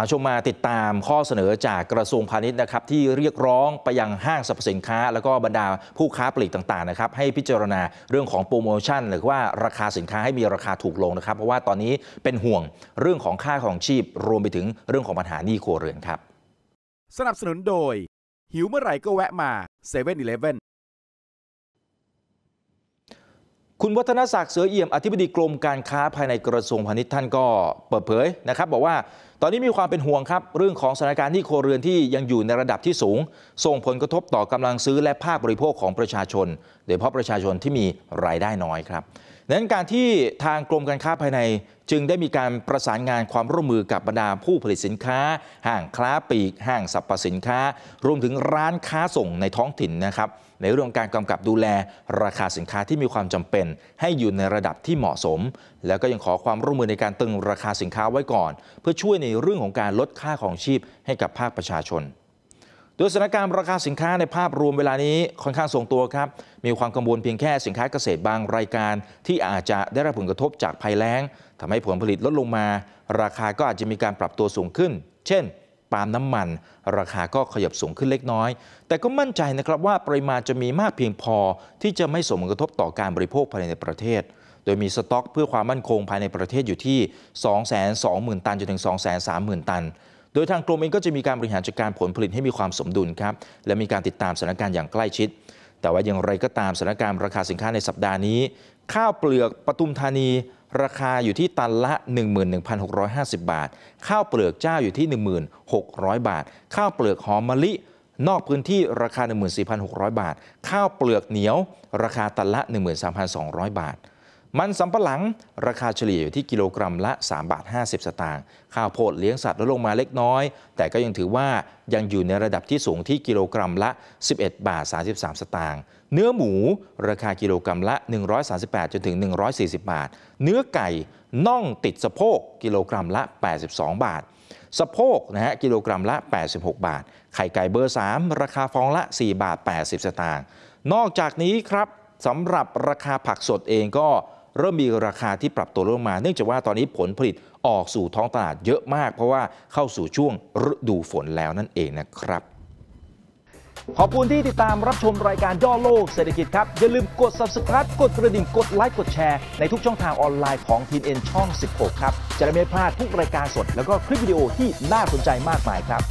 อาชมมาติดตามข้อเสนอจากกระทรวงพาณิชย์นะครับที่เรียกร้องไปยังห้างสรรพสินค้า แล้วก็บรรดาผู้ค้าปลีกต่างๆนะครับ ให้พิจารณาเรื่องของโปรโมชั่นหรือว่าราคาสินค้าให้มีราคาถูกลงนะครับ เพราะว่าตอนนี้เป็นห่วงเรื่องของค่าของชีพรวมไปถึงเรื่องของปัญหาหนี้ครัวเรือนครับ สนับสนุนโดย หิวเมื่อไหร่ก็แวะมา7 e เ e ่ e อคุณวัฒนศักดิ์เสือเอี่ยมอธิบดีกรมการค้าภายในกระทรวงพาณิชย์ท่านก็เปิดเผยนะครับ บอกว่าตอนนี้มีความเป็นห่วงครับเรื่องของสถานการณ์ที่โครเรือน ที่ยังอยู่ในระดับที่สูง ส่งผลกระทบต่อกำลังซื้อและภาคบริโภคของประชาชนโดยเฉพาะประชาชนที่มีรายได้น้อยครับดังนั้นการที่ทางกรมการค้าภายในจึงได้มีการประสานงานความร่วมมือกับบรรดาผู้ผลิตสินค้าห้างค้าปลีก ห้างสรรพสินค้า รวมถึงร้านค้าส่งในท้องถิ่นนะครับ ในเรื่องการกำกับดูแลราคาสินค้าที่มีความจำเป็น ให้อยู่ในระดับที่เหมาะสม แล้วก็ยังขอความร่วมมือในการตึงราคาสินค้าไว้ก่อน เพื่อช่วยในเรื่องของการลดค่าของชีพให้กับภาคประชาชน โดยสถานการณ์ราคาสินค้าในภาพรวมเวลานี้ค่อนข้างทรงตัวครับ มีความกังวลเพียงแค่สินค้าเกษตรบางรายการที่อาจจะได้รับผลกระทบจากภัยแล้ง ทำให้ผลผลิตลดลงมา ราคาก็อาจจะมีการปรับตัวสูงขึ้น เช่นปาล์มน้ำมัน ราคาก็ขยับสูงขึ้นเล็กน้อย แต่ก็มั่นใจนะครับว่าปริมาณจะมีมากเพียงพอที่จะไม่ส่งผลกระทบต่อการบริโภคภายในประเทศ โดยมีสต็อกเพื่อความมั่นคงภายในประเทศอยู่ที่ 220,000 ตัน จนถึง230,000 ตัน โดยทางกรมเองก็จะมีการบริหารจัดการผลผลิตให้มีความสมดุลครับ และมีการติดตามสถานการณ์อย่างใกล้ชิด แต่ว่าอย่างไรก็ตามสถานการณ์ราคาสินค้าในสัปดาห์นี้ ข้าวเปลือกปทุมธานี ราคาอยู่ที่ตันละ 11,650 บาทข้าวเปลือกเจ้าอยู่ที่1,600บาท ข้าวเปลือกหอมมะลิ นอกพื้นที่ราคา 14,600 บาทข้าวเปลือกเหนียว ราคาตันละ 13,200 บาท มันสำปะหลังราคาเฉลี่ยอยู่ที่กิโลกรัมละ3บาท50 สตางค์ข้าวโพดเลี้ยงสัตว์ลดลงมาเล็กน้อย แต่ก็ยังถือว่ายังอยู่ในระดับที่สูงที่กิโลกรัมละ 11บาท33สตางค์เนื้อหมูราคากิโลกรัมละ 138จนถึง140 บาท เนื้อไก่น่องติดสะโพกกิโลกรัมละ 82 บาทสะโพกนะฮะกิโลกรัมละ 86 บาท ไข่ไก่เบอร์ 3 ราคาฟองละ 4 บาท 80 สตางค์ นอกจากนี้ครับสำหรับราคาผักสดเองก็เริ่มมีราคาที่ปรับตัวลงมา เนื่องจากว่าตอนนี้ผลผลิตออกสู่ท้องตลาดเยอะมาก เพราะว่าเข้าสู่ช่วงฤดูฝนแล้วนั่นเองนะครับขอบคุณที่ติดตามรับชมรายการย่อโลกเศรษฐกิจครับ อย่าลืมกด subscribe กดกระดิ่งกดไลค์กดแชร์ในทุกช่องทางออนไลน์ของ t n n ช่อง 16 ครับ จะได้ไม่พลาดทุกรายการสดแล้วก็คลิปวิดีโอที่น่าสนใจมากมายครับ